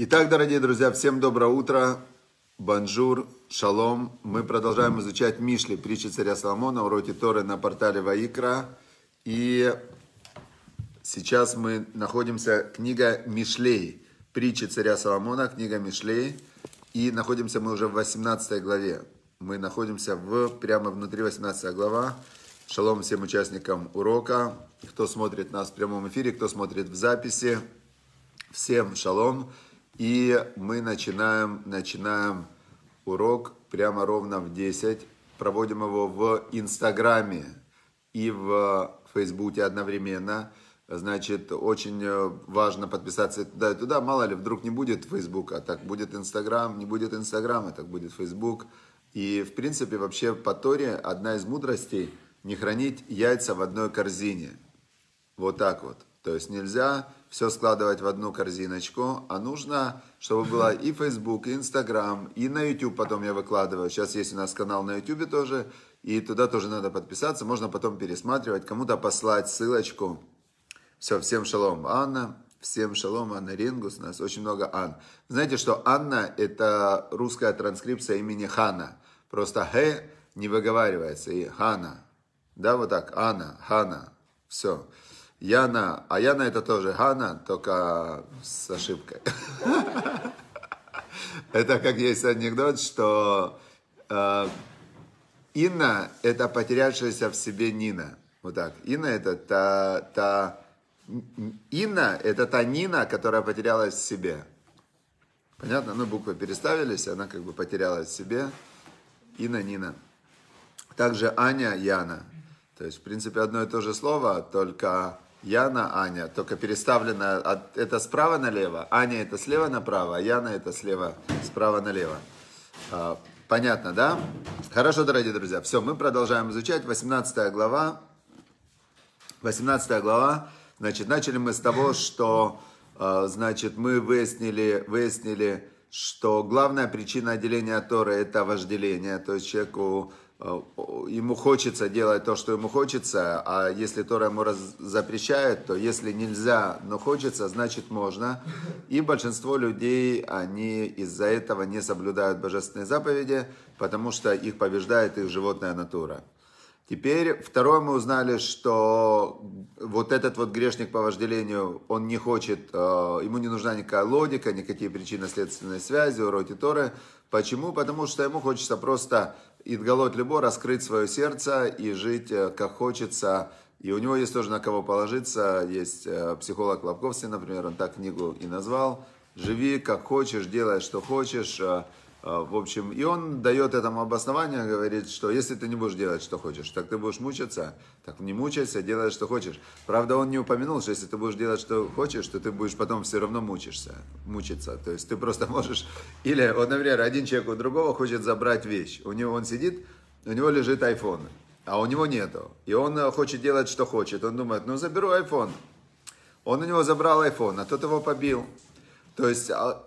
Итак, дорогие друзья, всем доброе утро, бонжур, шалом. Мы продолжаем изучать Мишли, притчи царя Соломона, уроки Торы на портале Ваикра. И сейчас мы находимся, книга Мишлей, притчи царя Соломона, книга Мишлей. И находимся мы уже в 18 главе. Мы находимся в, прямо внутри 18 глава. Шалом всем участникам урока, кто смотрит нас в прямом эфире, кто смотрит в записи. Всем шалом. Шалом. И мы начинаем, начинаем урок прямо ровно в 10. Проводим его в Инстаграме и в Фейсбуке одновременно. Значит, очень э, важно подписаться туда и туда. Мало ли, вдруг не будет Фейсбука, так будет Инстаграм, не будет Инстаграма, так будет Фейсбук. И, в принципе, вообще по Торе одна из мудростей – не хранить яйца в одной корзине. Вот так вот. То есть нельзя все складывать в одну корзиночку, а нужно, чтобы было и Facebook, и Instagram, и на YouTube потом я выкладываю. Сейчас есть у нас канал на YouTube тоже, и туда тоже надо подписаться, можно потом пересматривать, кому-то послать ссылочку. Все, всем шалом, Анна. Всем шалом, Анна Ренгус, у нас очень много Ан. Знаете, что Анна – это русская транскрипция имени Хана. Просто «х» не выговаривается, и «хана». Да, вот так, Анна, Хана, все. Яна, а Яна это тоже Хана, только с ошибкой. Это как есть анекдот, что э, Инна – это потерявшаяся в себе Нина. Вот так. Инна – это та, та... Инна – это та Нина, которая потерялась в себе. Понятно? Ну, буквы переставились, она как бы потерялась в себе. Инна, Нина. Также Аня, Яна. То есть, в принципе, одно и то же слово, только Яна, Аня, только переставлено, это справа налево, Аня это слева направо, а Яна это слева, справа налево. А, понятно, да? Хорошо, дорогие друзья, все, мы продолжаем изучать, 18 глава, 18 глава, значит, начали мы с того, что, а, значит, мы выяснили, выяснили, что главная причина отделения Торы – это вожделение, то есть человеку Э, ему хочется делать то, что ему хочется, а если Тора ему раз запрещает, то если нельзя, но хочется, значит можно. И большинство людей, они из-за этого не соблюдают божественные заповеди, потому что их побеждает их животная натура. Теперь второе мы узнали, что вот этот вот грешник по вожделению, он не хочет, э, ему не нужна никакая логика, никакие причины следственной связи, уроки Торы. Почему? Потому что ему хочется просто Идголот Либо раскрыть свое сердце и жить э, как хочется. И у него есть тоже на кого положиться. Есть э, психолог Лобковский, например, он так книгу и назвал. «Живи как хочешь, делай что хочешь». Э, а, в общем, и он дает этому обоснование, говорит, что если ты не будешь делать, что хочешь, так ты будешь мучаться, так не мучайся, делай, что хочешь. Правда, он не упомянул, что если ты будешь делать, что хочешь, то ты будешь потом все равно мучиться, мучиться. То есть ты просто можешь, или, вот, например, один человек у другого хочет забрать вещь, у него он сидит, у него лежит iPhone, а у него нету. И он э, хочет делать, что хочет. Он думает, ну заберу iPhone. Он у него забрал iPhone, а тот его побил. То есть а,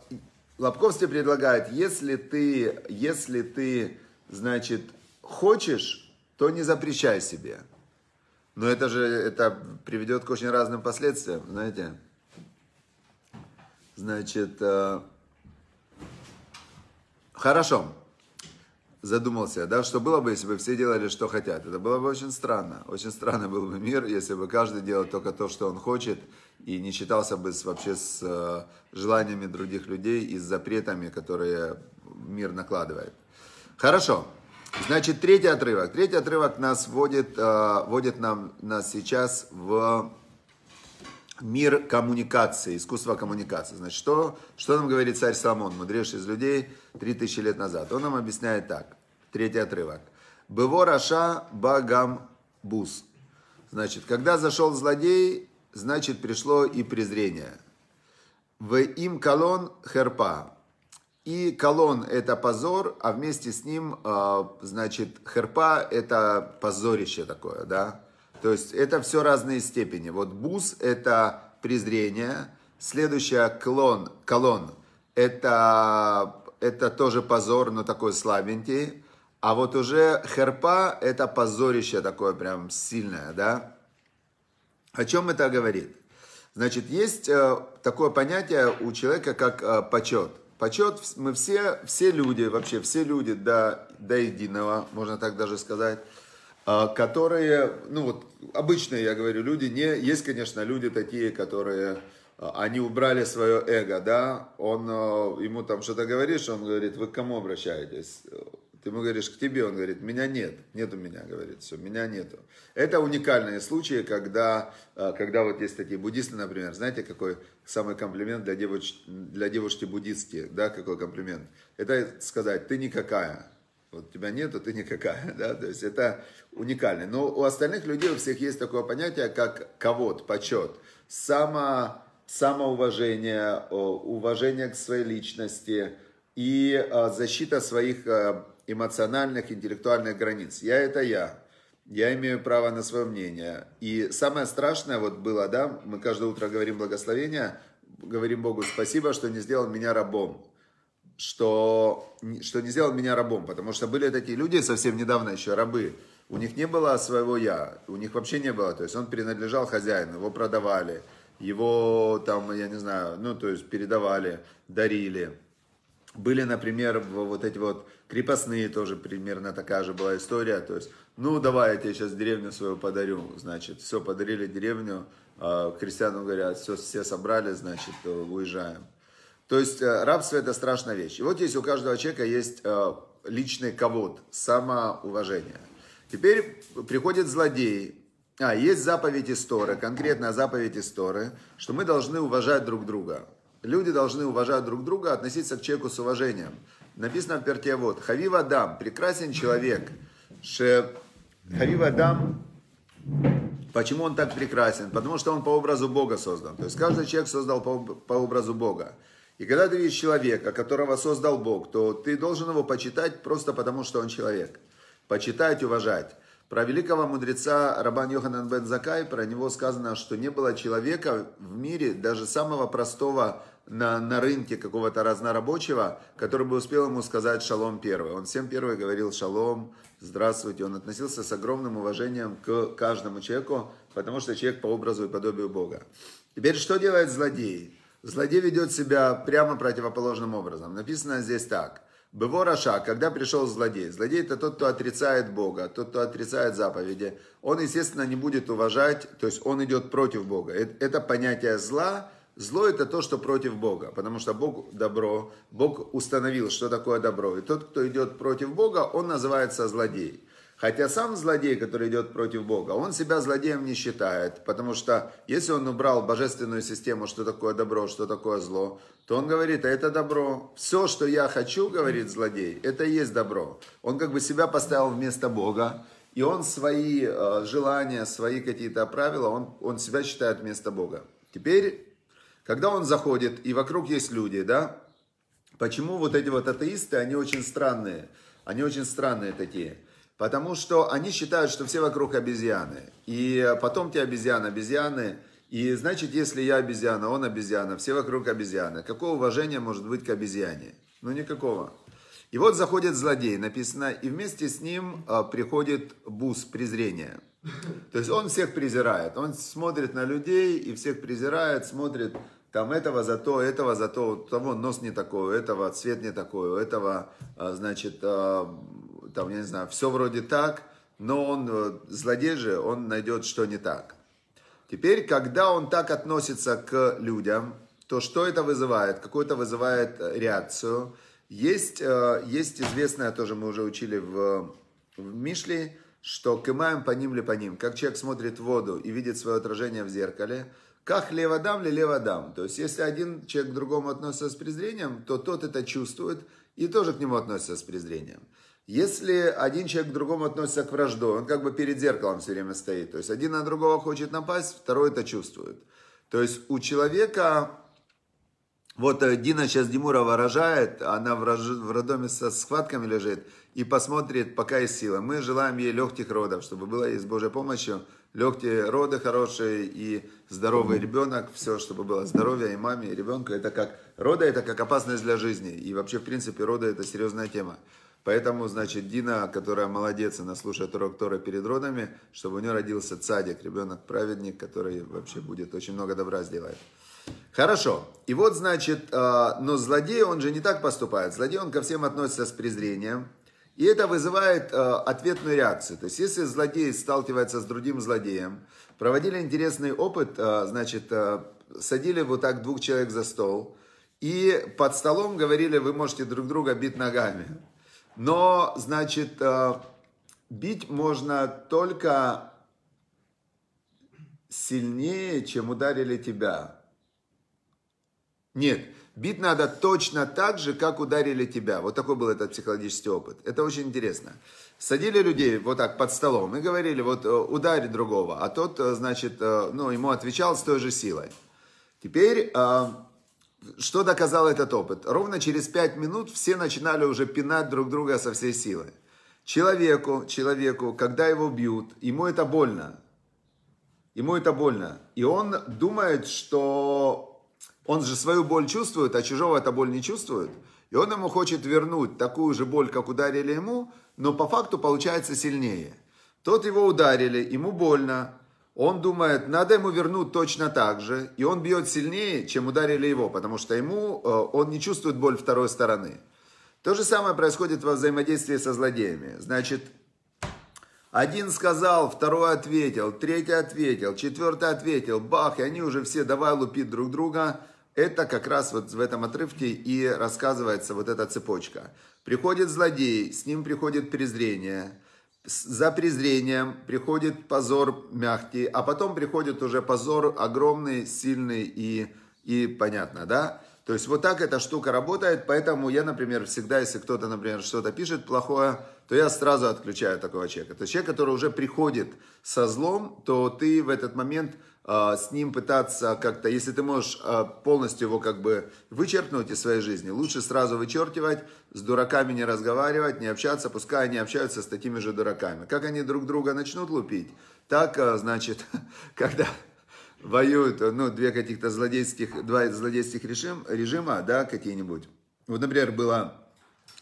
Лобковский предлагает, если ты, если ты, значит, хочешь, то не запрещай себе. Но это же, это приведет к очень разным последствиям, знаете. Значит, э, хорошо задумался, да, что было бы, если бы все делали, что хотят. Это было бы очень странно. Очень странно был бы мир, если бы каждый делал только то, что он хочет, и не считался бы с, вообще с э, желаниями других людей и с запретами, которые мир накладывает. Хорошо. Значит, третий отрывок. Третий отрывок нас вводит, э, вводит нам, нас сейчас в мир коммуникации, искусство коммуникации. Значит, что, что нам говорит царь Соломон, мудрейший из людей, 3000 лет назад? Он нам объясняет так, третий отрывок. «Быво раша багам бус». Значит, когда зашел злодей, значит, пришло и презрение. «В им колон херпа». И колон – это позор, а вместе с ним, а, значит, херпа – это позорище такое, да? То есть это все разные степени. Вот бус – это презрение. Следующая клон, колон – это, это тоже позор, но такой слабенький. А вот уже херпа – это позорище такое прям сильное, да? О чем это говорит? Значит, есть э, такое понятие у человека, как э, почет. Почет, мы все, все люди, вообще все люди до, до единого, можно так даже сказать – а, которые, ну вот, обычные, я говорю, люди, не, есть, конечно, люди такие, которые, а, они убрали свое эго, да, он, а, ему там что-то говоришь, он говорит, вы к кому обращаетесь? Ты ему говоришь, к тебе, он говорит, меня нет, нет у меня, говорит, все, меня нету. Это уникальные случаи, когда, когда вот есть такие буддисты, например, знаете, какой самый комплимент для, девуч, для девушки буддистки, да, какой комплимент? Это сказать, ты никакая, вот тебя нет, а ты никакая, да, то есть это уникально. Но у остальных людей, у всех есть такое понятие, как ковод, почет, само, самоуважение, уважение к своей личности и а, защита своих а, эмоциональных, интеллектуальных границ. Я – это я. Я имею право на свое мнение. И самое страшное вот было, да, мы каждое утро говорим благословение, говорим Богу спасибо, что не сделал меня рабом что, что не сделал меня рабом, потому что были такие люди совсем недавно еще, рабы, у них не было своего «я», у них вообще не было, то есть он принадлежал хозяину, его продавали, его там, я не знаю, ну, то есть передавали, дарили. Были, например, вот эти вот крепостные тоже примерно такая же была история. То есть, ну, давай я тебе сейчас деревню свою подарю. Значит, все, подарили деревню. А крестьянам говорят, все, все собрали, значит, уезжаем. То есть э, рабство это страшная вещь. И вот здесь у каждого человека есть э, личный ковод, самоуважение. Теперь приходят злодеи. А, есть заповедь истории, конкретная заповедь истории, что мы должны уважать друг друга. Люди должны уважать друг друга, относиться к человеку с уважением. Написано в перте вот, Хавив Дам, прекрасен человек. Ше... Хавив Дам. почему он так прекрасен? Потому что он по образу Бога создан. То есть каждый человек создал по, по образу Бога. И когда ты видишь человека, которого создал Бог, то ты должен его почитать просто потому, что он человек. Почитать, уважать. Про великого мудреца Рабан Йоханан бен Закай, про него сказано, что не было человека в мире, даже самого простого на, на рынке какого-то разнорабочего, который бы успел ему сказать «шалом первый». Он всем первый говорил «шалом», «здравствуйте». Он относился с огромным уважением к каждому человеку, потому что человек по образу и подобию Бога. Теперь что делает злодей? Злодей ведет себя прямо противоположным образом. Написано здесь так. Быво Раша, когда пришел злодей. Злодей это тот, кто отрицает Бога, тот, кто отрицает заповеди. Он, естественно, не будет уважать, то есть он идет против Бога. Это понятие зла. Зло это то, что против Бога, потому что Бог добро, Бог установил, что такое добро. И тот, кто идет против Бога, он называется злодей. Хотя сам злодей, который идет против Бога, он себя злодеем не считает, потому что если он убрал божественную систему, что такое добро, что такое зло, то он говорит, а это добро. Все, что я хочу, говорит злодей, это и есть добро. Он как бы себя поставил вместо Бога, и он свои э, желания, свои какие-то правила, он, он себя считает вместо Бога. Теперь, когда он заходит, и вокруг есть люди, да, почему вот эти вот атеисты, они очень странные, они очень странные такие – Потому что они считают, что все вокруг обезьяны. И потом те обезьяны, обезьяны. И значит, если я обезьяна, он обезьяна, все вокруг обезьяны. Какое уважение может быть к обезьяне? Ну, никакого. И вот заходит злодей, написано, и вместе с ним а, приходит бус презрения. То есть он всех презирает, он смотрит на людей и всех презирает, смотрит там этого за то, этого за то, у того нос не такой, у этого цвет не такой, у этого, а, значит, а, там, я не знаю, все вроде так, но он, э, злодей же, он найдет, что не так. Теперь, когда он так относится к людям, то что это вызывает? Какую это вызывает э, реакцию? Есть, э, есть известное, тоже мы уже учили в, в Мишле, что кымаем по ним ли по ним. Как человек смотрит в воду и видит свое отражение в зеркале, как леводам ли леводам. То есть, если один человек к другому относится с презрением, то тот это чувствует и тоже к нему относится с презрением. Если один человек к другому относится к вражду, он как бы перед зеркалом все время стоит. То есть один на другого хочет напасть, второй это чувствует. То есть у человека... Вот э, Дина сейчас Димурова выражает, она в, рож... роддоме со схватками лежит и посмотрит, пока есть сила. Мы желаем ей легких родов, чтобы было и с Божьей помощью легкие роды хорошие и здоровый ребенок, все, чтобы было здоровье и маме, и ребенку. Это как роды, это как опасность для жизни. И вообще, в принципе, роды это серьезная тема. Поэтому, значит, Дина, которая молодец, она слушает урок Тора перед родами, чтобы у нее родился цадик, ребенок-праведник, который вообще будет очень много добра сделает. Хорошо. И вот, значит, э, но злодей, он же не так поступает. Злодей, он ко всем относится с презрением. И это вызывает э, ответную реакцию. То есть, если злодей сталкивается с другим злодеем, проводили интересный опыт, э, значит, э, садили вот так двух человек за стол, и под столом говорили, вы можете друг друга бить ногами. Но, значит, э, бить можно только сильнее, чем ударили тебя. Нет, бить надо точно так же, как ударили тебя. Вот такой был этот психологический опыт. Это очень интересно. Садили людей вот так под столом и говорили, вот э, ударь другого, а тот, э, значит, ну, ему отвечал с той же силой. Теперь что доказал этот опыт? Ровно через 5 минут все начинали уже пинать друг друга со всей силы. Человеку, человеку, когда его бьют, ему это больно. Ему это больно. И он думает, что он же свою боль чувствует, а чужого эта боль не чувствует. И он ему хочет вернуть такую же боль, как ударили ему, но по факту получается сильнее. Тот его ударили, ему больно, он думает, надо ему вернуть точно так же, и он бьет сильнее, чем ударили его, потому что ему э, он не чувствует боль второй стороны. То же самое происходит во взаимодействии со злодеями. Значит, один сказал, второй ответил, третий ответил, четвертый ответил, бах, и они уже все давай лупить друг друга. Это как раз вот в этом отрывке и рассказывается вот эта цепочка. Приходит злодей, с ним приходит презрение – за презрением приходит позор мягкий, а потом приходит уже позор огромный, сильный и, и понятно, да? То есть вот так эта штука работает, поэтому я, например, всегда, если кто-то, например, что-то пишет плохое, то я сразу отключаю такого человека. То есть человек, который уже приходит со злом, то ты в этот момент а, с ним пытаться как-то, если ты можешь а, полностью его как бы вычеркнуть из своей жизни, лучше сразу вычеркивать, с дураками не разговаривать, не общаться, пускай они общаются с такими же дураками. Как они друг друга начнут лупить, так, а, значит, когда воюют, ну, две каких-то злодейских, два злодейских режим, режима, да, какие-нибудь. Вот, например, была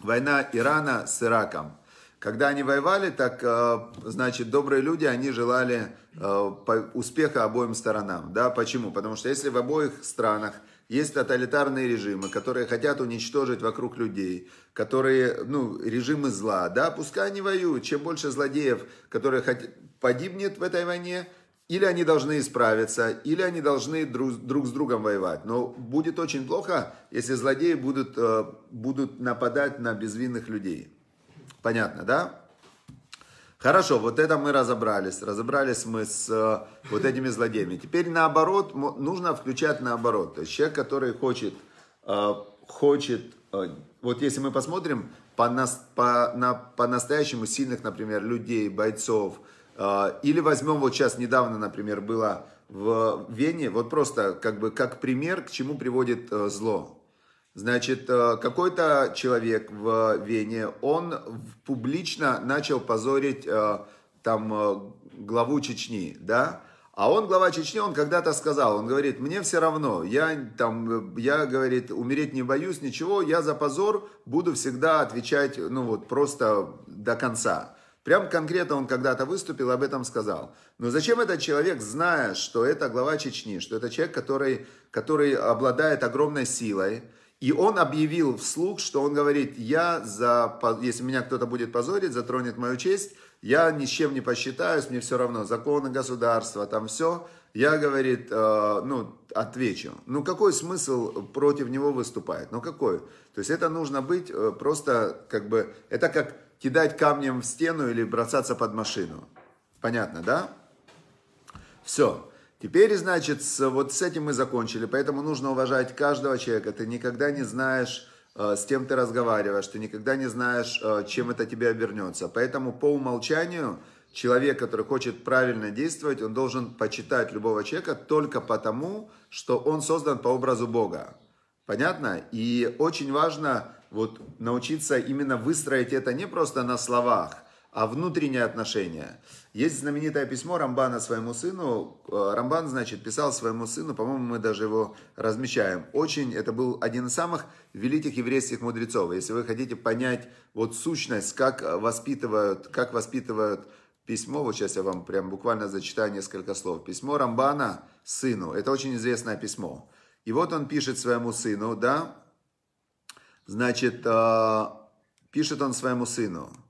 война Ирана с Ираком. Когда они воевали, так, э, значит, добрые люди, они желали э, успеха обоим сторонам. Да, почему? Потому что если в обоих странах есть тоталитарные режимы, которые хотят уничтожить вокруг людей, которые, ну, режимы зла, да, пускай они воюют. Чем больше злодеев, которые хот... погибнет в этой войне, или они должны исправиться, или они должны друг, друг с другом воевать. Но будет очень плохо, если злодеи будут, э, будут нападать на безвинных людей. Понятно, да? Хорошо, вот это мы разобрались. Разобрались мы с э, вот этими злодеями. Теперь наоборот, нужно включать наоборот. То есть человек, который хочет, э, хочет э, вот если мы посмотрим по, нас, по, на, по-настоящему сильных, например, людей, бойцов, э, или возьмем вот сейчас недавно, например, было в Вене, вот просто как бы как пример, к чему приводит э, зло. Значит, э, какой-то человек в Вене, он публично начал позорить э, там э, главу Чечни, да, а он, глава Чечни, он когда-то сказал, он говорит, мне все равно, я там, я, говорит, умереть не боюсь, ничего, я за позор буду всегда отвечать, ну вот, просто до конца. Прям конкретно он когда-то выступил, об этом сказал. Но зачем этот человек, зная, что это глава Чечни, что это человек, который, который обладает огромной силой, и он объявил вслух, что он говорит, я за, если меня кто-то будет позорить, затронет мою честь, я ни с чем не посчитаюсь, мне все равно, законы государства, там все. Я, говорит, э, ну, отвечу. Ну, какой смысл против него выступает? Ну, какой? То есть это нужно быть э, просто, как бы, это как кидать камнем в стену или бросаться под машину. Понятно, да? Все. Теперь, значит, вот с этим мы закончили, поэтому нужно уважать каждого человека. Ты никогда не знаешь, э, с кем ты разговариваешь, ты никогда не знаешь, э, чем это тебе обернется. Поэтому по умолчанию человек, который хочет правильно действовать, он должен почитать любого человека только потому, что он создан по образу Бога. Понятно? И очень важно вот научиться именно выстроить это не просто на словах – а внутренние отношения. Есть знаменитое письмо Рамбана своему сыну. Э, Рамбан, значит, писал своему сыну, по-моему, мы даже его размещаем. Очень, это был один из самых великих еврейских мудрецов. Если вы хотите понять вот сущность, как воспитывают, как воспитывают письмо, вот сейчас я вам прям буквально зачитаю несколько слов. Письмо Рамбана сыну, это очень известное письмо. И вот он пишет своему сыну, да, значит, э, пишет он своему сыну –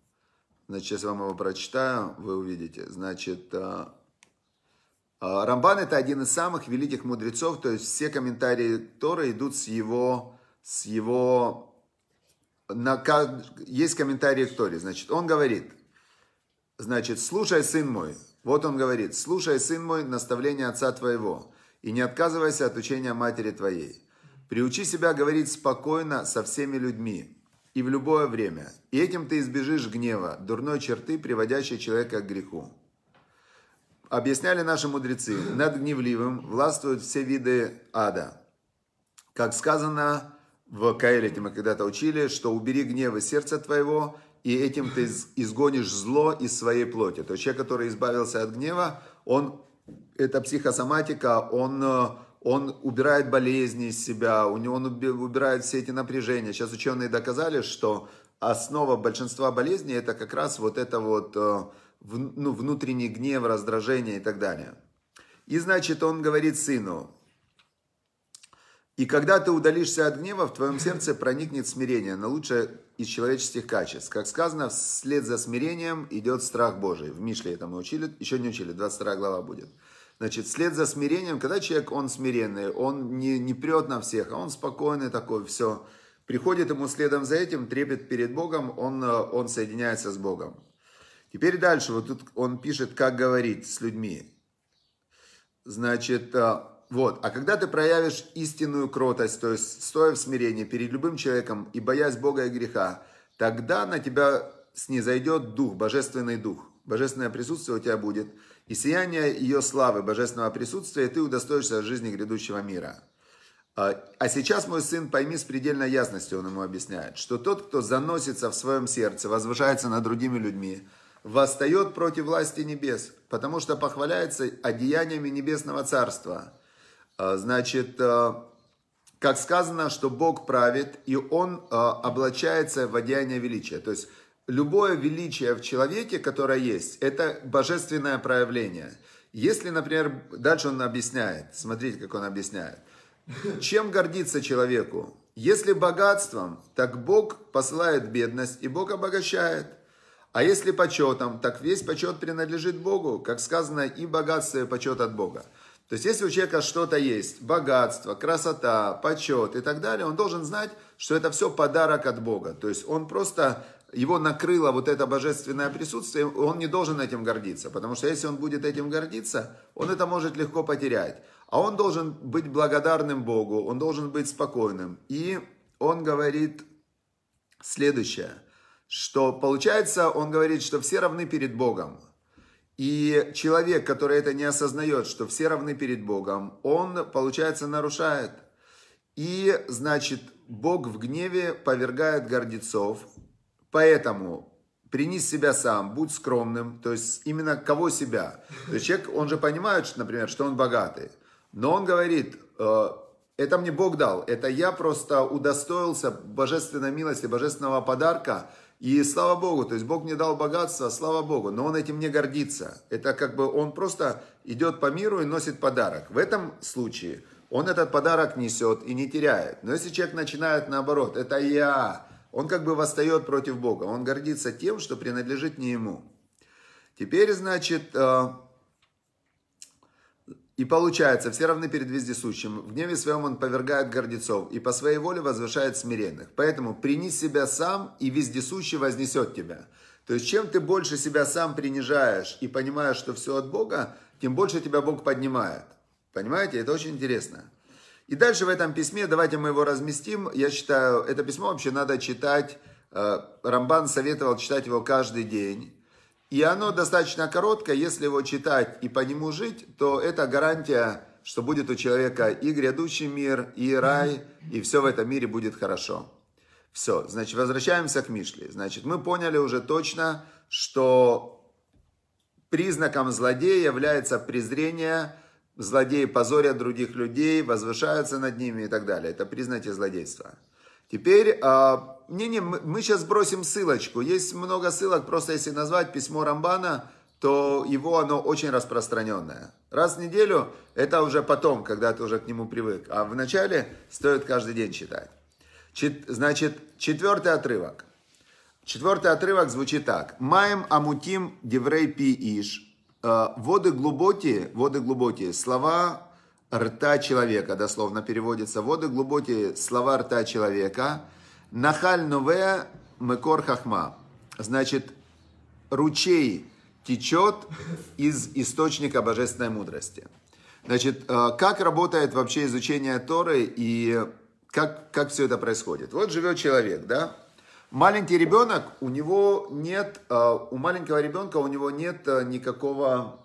Значит, сейчас вам его прочитаю, вы увидите. Значит, э, э, Рамбан это один из самых великих мудрецов, то есть все комментарии Тора идут с его, с его, на, есть комментарии к Торе. Значит, он говорит, значит, слушай, сын мой, вот он говорит, слушай, сын мой, наставление отца твоего, и не отказывайся от учения матери твоей. Приучи себя говорить спокойно со всеми людьми, и в любое время. И этим ты избежишь гнева, дурной черты, приводящей человека к греху. Объясняли наши мудрецы, над гневливым властвуют все виды ада. Как сказано в Каэлите, мы когда-то учили, что убери гневы сердца твоего, и этим ты изгонишь зло из своей плоти. То есть человек, который избавился от гнева, он, это психосоматика, он э, он убирает болезни из себя, у него он убирает все эти напряжения. Сейчас ученые доказали, что основа большинства болезней это как раз вот это вот э, ну, внутренний гнев, раздражение и так далее. И значит, он говорит сыну, и когда ты удалишься от гнева, в твоем сердце проникнет смирение, но лучшее из человеческих качеств. Как сказано, вслед за смирением идет страх Божий. В Мишле это мы учили, еще не учили, 22 глава будет. Значит, след за смирением, когда человек, он смиренный, он не, не прет на всех, а он спокойный такой, все. Приходит ему следом за этим, трепет перед Богом, он, э, он соединяется с Богом. Теперь дальше, вот тут он пишет, как говорить с людьми. Значит, э, вот, а когда ты проявишь истинную кротость, то есть стоя в смирении перед любым человеком и боясь Бога и греха, тогда на тебя снизойдет Дух, Божественный Дух. Божественное присутствие у тебя будет – и сияние ее славы, божественного присутствия, и ты удостоишься жизни грядущего мира. А, а сейчас, мой сын, пойми с предельной ясностью, он ему объясняет, что тот, кто заносится в своем сердце, возвышается над другими людьми, восстает против власти небес, потому что похваляется одеяниями небесного царства. А, значит, а, как сказано, что Бог правит, и Он облачается в одеяние величия. То есть любое величие в человеке, которое есть, это божественное проявление. Если, например, дальше он объясняет, смотрите, как он объясняет. Чем гордиться человеку? Если богатством, так Бог посылает бедность, и Бог обогащает. А если почетом, так весь почет принадлежит Богу, как сказано, и богатство, и почет от Бога. То есть, если у человека что-то есть, богатство, красота, почет и так далее, он должен знать, что это все подарок от Бога. То есть, он просто его накрыло вот это божественное присутствие, он не должен этим гордиться, потому что если он будет этим гордиться, он это может легко потерять. А он должен быть благодарным Богу, он должен быть спокойным. И он говорит следующее, что получается, он говорит, что все равны перед Богом. И человек, который это не осознает, что все равны перед Богом, он, получается, нарушает. И, значит, Бог в гневе повергает гордецов, Поэтому принес себя сам, будь скромным, то есть именно кого себя. То есть человек, он же понимает, что, например, что он богатый, но он говорит, «Э, это мне Бог дал, это я просто удостоился божественной милости, божественного подарка, и слава Богу, то есть Бог мне дал богатство, слава Богу, но он этим не гордится. Это как бы он просто идет по миру и носит подарок. В этом случае он этот подарок несет и не теряет. Но если человек начинает наоборот, это я, он как бы восстает против Бога. Он гордится тем, что принадлежит не ему. Теперь, значит, э, и получается, все равны перед вездесущим. В гневе своем он повергает гордецов и по своей воле возвышает смиренных. Поэтому принись себя сам, и вездесущий вознесет тебя. То есть, чем ты больше себя сам принижаешь и понимаешь, что все от Бога, тем больше тебя Бог поднимает. Понимаете, это очень интересно. И дальше в этом письме, давайте мы его разместим, я считаю, это письмо вообще надо читать, э, Рамбан советовал читать его каждый день. И оно достаточно короткое, если его читать и по нему жить, то это гарантия, что будет у человека и грядущий мир, и рай, и все в этом мире будет хорошо. Все, значит, возвращаемся к Мишле. Значит, мы поняли уже точно, что признаком злодея является презрение – Злодеи позорят других людей, возвышаются над ними и так далее. Это признаки злодейства. Теперь, а, не, не, мы сейчас бросим ссылочку. Есть много ссылок, просто если назвать письмо Рамбана, то его оно очень распространенное. Раз в неделю, это уже потом, когда ты уже к нему привык. А вначале стоит каждый день читать. Чет, значит, четвертый отрывок. Четвертый отрывок звучит так. «Маем амутим деврей пи иш». Э, воды глубокие, воды глубокие, слова рта человека, дословно переводится. Воды глубокие, слова рта человека. Нахаль нове мекор хахма. Значит, ручей течет из источника божественной мудрости. Значит, э, как работает вообще изучение Торы и как, как все это происходит? Вот живет человек, да, Маленький ребенок, у него нет, э, у маленького ребенка у него нет э, никакого,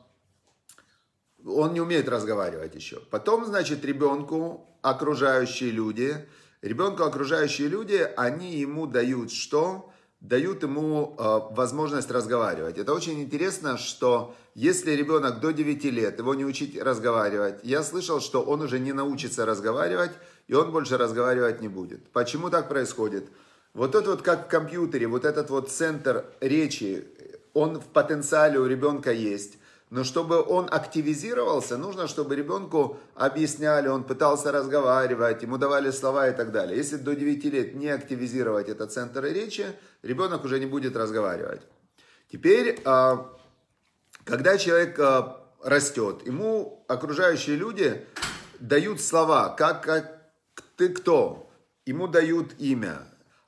он не умеет разговаривать еще. Потом, значит, ребенку окружающие люди, ребенку окружающие люди, они ему дают что? Дают ему э, возможность разговаривать. Это очень интересно, что если ребенок до 9 лет, его не учить разговаривать, я слышал, что он уже не научится разговаривать, и он больше разговаривать не будет. Почему так происходит? Вот это вот как в компьютере, вот этот вот центр речи, он в потенциале у ребенка есть. Но чтобы он активизировался, нужно, чтобы ребенку объясняли, он пытался разговаривать, ему давали слова и так далее. Если до 9 лет не активизировать этот центр речи, ребенок уже не будет разговаривать. Теперь, а, когда человек а, растет, ему окружающие люди дают слова, как, как ты кто, ему дают имя,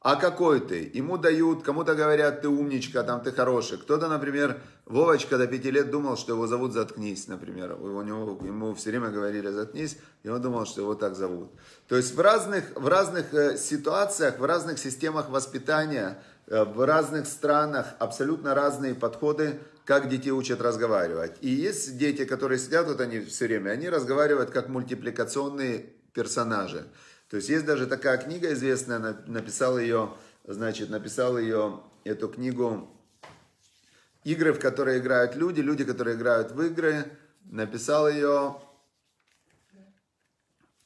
а какой ты? Ему дают, кому-то говорят, ты умничка, там, ты хороший. Кто-то, например, Вовочка до пяти лет думал, что его зовут «Заткнись», например. У него, ему все время говорили «Заткнись», и он думал, что его так зовут. То есть в разных, в разных э, ситуациях, в разных системах воспитания, э, в разных странах абсолютно разные подходы как дети учат разговаривать. И есть дети, которые сидят, вот они все время, они разговаривают как мультипликационные персонажи. То есть есть даже такая книга известная, написал ее, значит, написал ее, эту книгу «Игры, в которые играют люди», люди, которые играют в игры, написал ее,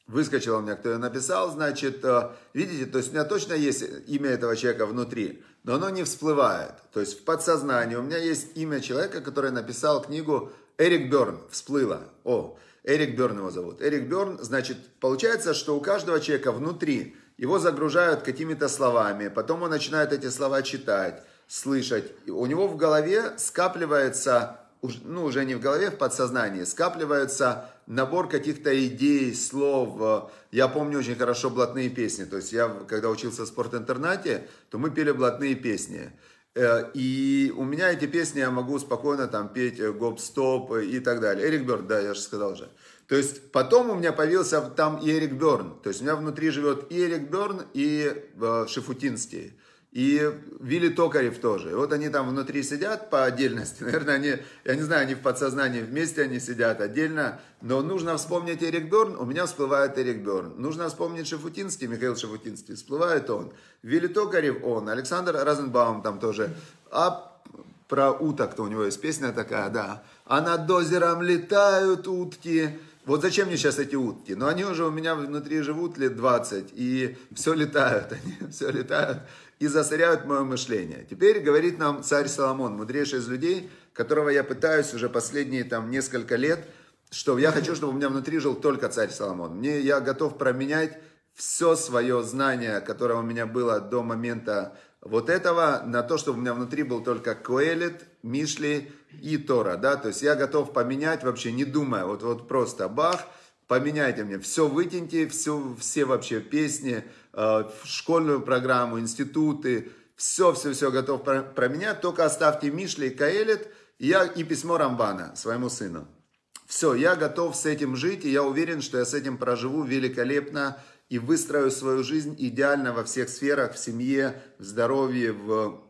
выскочила у меня, кто ее написал, значит, э, видите, то есть у меня точно есть имя этого человека внутри, но оно не всплывает. То есть в подсознании у меня есть имя человека, который написал книгу Эрик Берн, всплыло. О, Эрик Берн его зовут. Эрик Берн, значит, получается, что у каждого человека внутри его загружают какими-то словами, потом он начинает эти слова читать, слышать. И у него в голове скапливается, ну уже не в голове, в подсознании, скапливается набор каких-то идей, слов. Я помню очень хорошо блатные песни. То есть я, когда учился в спортинтернате, то мы пели блатные песни. Э, и у меня эти песни я могу спокойно там петь э, гоп-стоп и так далее. Эрик Берн, да, я же сказал уже. То есть потом у меня появился там и Эрик Берн. То есть у меня внутри живет и Эрик Берн, и э, Шифутинский. И Вилли Токарев тоже. И вот они там внутри сидят по отдельности. Наверное, они, я не знаю, они в подсознании вместе они сидят отдельно. Но нужно вспомнить Эрик Берн. У меня всплывает Эрик Берн. Нужно вспомнить Шафутинский, Михаил Шафутинский. Всплывает он. Вилли Токарев он. Александр Розенбаум там тоже. А про уток-то у него есть песня такая, да. А над озером летают утки вот зачем мне сейчас эти утки? Но ну, они уже у меня внутри живут лет 20, и все летают, они все летают и засоряют мое мышление. Теперь говорит нам царь Соломон, мудрейший из людей, которого я пытаюсь уже последние там несколько лет, что я хочу, чтобы у меня внутри жил только царь Соломон. Мне, я готов променять все свое знание, которое у меня было до момента вот этого, на то, чтобы у меня внутри был только Коэлит, Мишли, и Тора, да, то есть я готов поменять вообще, не думая, вот, вот просто бах, поменяйте мне, все вытяньте, все, все вообще песни, э, школьную программу, институты, все-все-все готов про променять, только оставьте Мишли и Каэлит, и, я, и письмо Рамбана своему сыну. Все, я готов с этим жить, и я уверен, что я с этим проживу великолепно и выстрою свою жизнь идеально во всех сферах, в семье, в здоровье, в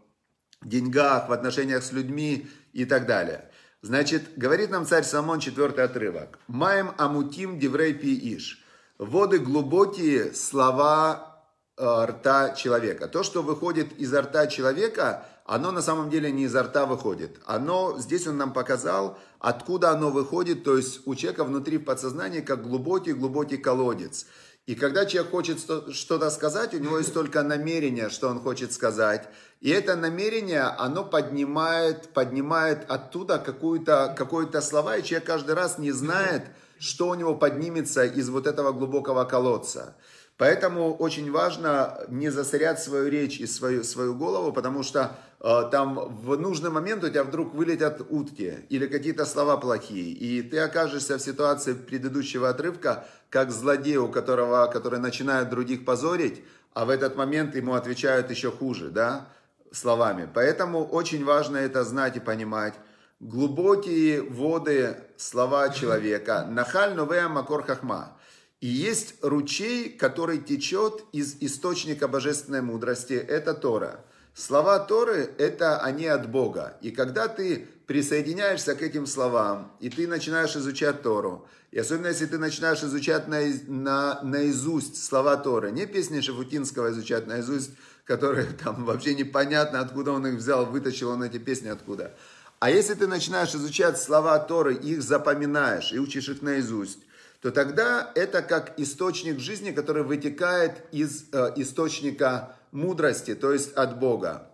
деньгах, в отношениях с людьми, и так далее. Значит, говорит нам царь Самон, четвертый отрывок. «Маем амутим деврей пи иш». Воды глубокие, слова э, рта человека. То, что выходит из рта человека, оно на самом деле не изо рта выходит. Оно, здесь он нам показал, откуда оно выходит, то есть у человека внутри в подсознании как глубокий-глубокий колодец – и когда человек хочет что-то сказать, у него есть только намерение, что он хочет сказать. И это намерение, оно поднимает, поднимает оттуда какую-то, какое-то слово, и человек каждый раз не знает, что у него поднимется из вот этого глубокого колодца. Поэтому очень важно не засорять свою речь и свою, свою голову, потому что э, там в нужный момент у тебя вдруг вылетят утки или какие-то слова плохие, и ты окажешься в ситуации предыдущего отрывка, как злодей, у которого, который начинает других позорить, а в этот момент ему отвечают еще хуже, да, словами. Поэтому очень важно это знать и понимать. Глубокие воды слова человека. Нахаль новея макор хахма. И есть ручей, который течет из источника божественной мудрости, это Тора. Слова Торы – это они от Бога. И когда ты присоединяешься к этим словам, и ты начинаешь изучать Тору, и особенно если ты начинаешь изучать на, на, наизусть слова Торы, не песни Шафутинского изучать наизусть, которые там вообще непонятно, откуда он их взял, вытащил он эти песни откуда. А если ты начинаешь изучать слова Торы, их запоминаешь и учишь их наизусть, то тогда это как источник жизни, который вытекает из э, источника мудрости, то есть от Бога.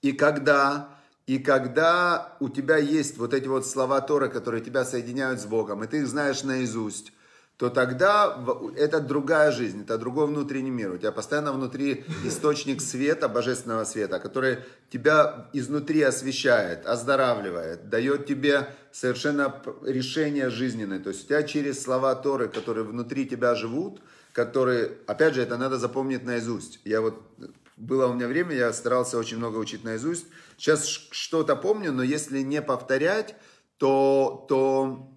И когда, и когда у тебя есть вот эти вот слова Торы, которые тебя соединяют с Богом, и ты их знаешь наизусть, то тогда это другая жизнь, это другой внутренний мир. У тебя постоянно внутри источник света, божественного света, который тебя изнутри освещает, оздоравливает, дает тебе совершенно решение жизненное. То есть у тебя через слова Торы, которые внутри тебя живут, которые, опять же, это надо запомнить наизусть. Я вот, было у меня время, я старался очень много учить наизусть. Сейчас что-то помню, но если не повторять, то, то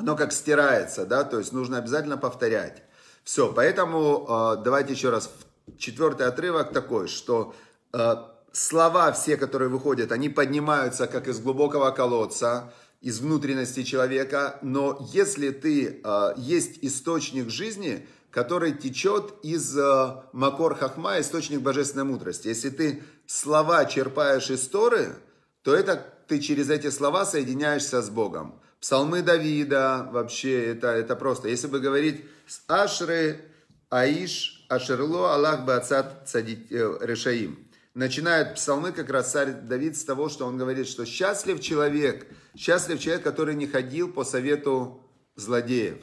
оно как стирается, да, то есть нужно обязательно повторять. Все, поэтому э, давайте еще раз. Четвертый отрывок такой, что э, слова все, которые выходят, они поднимаются как из глубокого колодца, из внутренности человека, но если ты э, есть источник жизни, который течет из э, Макор Хахма, источник божественной мудрости. Если ты слова черпаешь из Торы, то это ты через эти слова соединяешься с Богом. Псалмы Давида, вообще, это, это просто. Если бы говорить с Ашры, Аиш, Ашерло, Аллах бы отца цадит, э, Решаим. Начинают псалмы как раз царь Давид с того, что он говорит, что счастлив человек, счастлив человек, который не ходил по совету злодеев.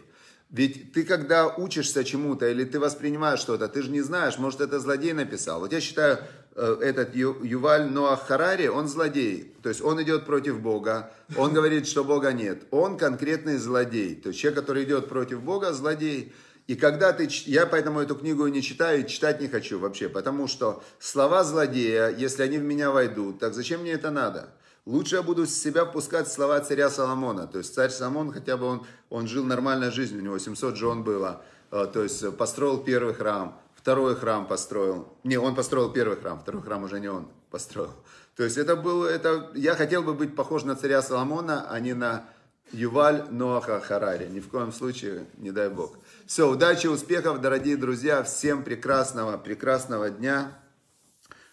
Ведь ты, когда учишься чему-то или ты воспринимаешь что-то, ты же не знаешь, может, это злодей написал. Вот я считаю, Э, этот Юваль Ноах Харари, он злодей. То есть он идет против Бога, он говорит, что Бога нет. Он конкретный злодей. То есть человек, который идет против Бога, злодей. И когда ты... Я поэтому эту книгу не читаю, и читать не хочу вообще, потому что слова злодея, если они в меня войдут, так зачем мне это надо? Лучше я буду с себя впускать слова царя Соломона. То есть царь Соломон, хотя бы он, он жил нормальной жизнью, у него 700 жен было. Э, то есть построил первый храм второй храм построил. Не, он построил первый храм, второй храм уже не он построил. То есть это был, это, я хотел бы быть похож на царя Соломона, а не на Юваль Ноаха Харари. Ни в коем случае, не дай бог. Все, удачи, успехов, дорогие друзья. Всем прекрасного, прекрасного дня,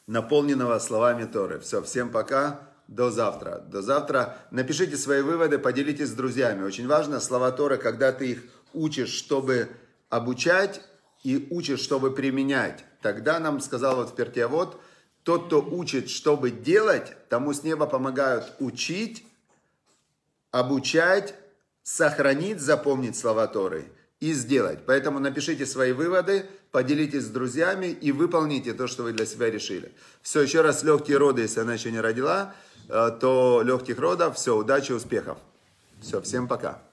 наполненного словами Торы. Все, всем пока. До завтра. До завтра. Напишите свои выводы, поделитесь с друзьями. Очень важно слова Торы, когда ты их учишь, чтобы обучать, и учит, чтобы применять. Тогда нам сказал вот в Пертиавод, тот, кто учит, чтобы делать, тому с неба помогают учить, обучать, сохранить, запомнить слова Торы и сделать. Поэтому напишите свои выводы, поделитесь с друзьями и выполните то, что вы для себя решили. Все, еще раз легкие роды, если она еще не родила, э, то легких родов. Все, удачи, успехов. Все, всем пока.